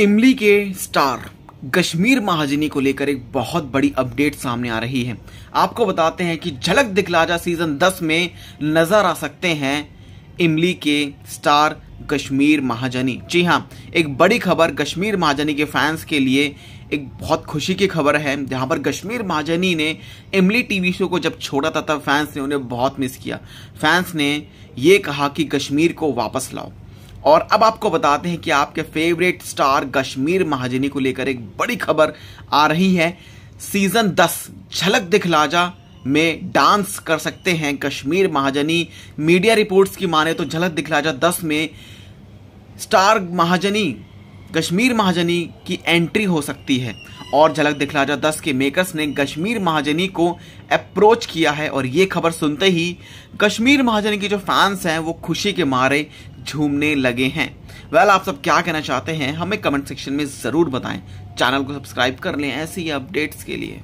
इमली के स्टार कश्मीर महाजनी को लेकर एक बहुत बड़ी अपडेट सामने आ रही है आपको बताते हैं कि झलक दिखलाजा सीजन 10 में नजर आ सकते हैं इमली के स्टार कश्मीर महाजनी जी हाँ एक बड़ी खबर कश्मीर महाजनी के फैंस के लिए एक बहुत खुशी की खबर है जहां पर कश्मीर महाजनी ने इमली टीवी शो को जब छोड़ा था तब फैंस ने उन्हें बहुत मिस किया फैंस ने यह कहा कि कश्मीर को वापस लाओ और अब आपको बताते हैं कि आपके फेवरेट स्टार कश्मीर महाजनी को लेकर एक बड़ी खबर आ रही है सीजन 10 झलक दिखला जा में डांस कर सकते हैं कश्मीर महाजनी मीडिया रिपोर्ट्स की माने तो झलक दिखला जा दस में स्टार महाजनी कश्मीर महाजनी की एंट्री हो सकती है और झलक दिखला जा दस के मेकर्स ने कश्मीर महाजनी को अप्रोच किया है और ये खबर सुनते ही कश्मीर महाजनी के जो फैंस हैं वो खुशी के मारे झूमने लगे हैं वेल well, आप सब क्या कहना चाहते हैं हमें कमेंट सेक्शन में ज़रूर बताएं चैनल को सब्सक्राइब कर लें ऐसे ही अपडेट्स के लिए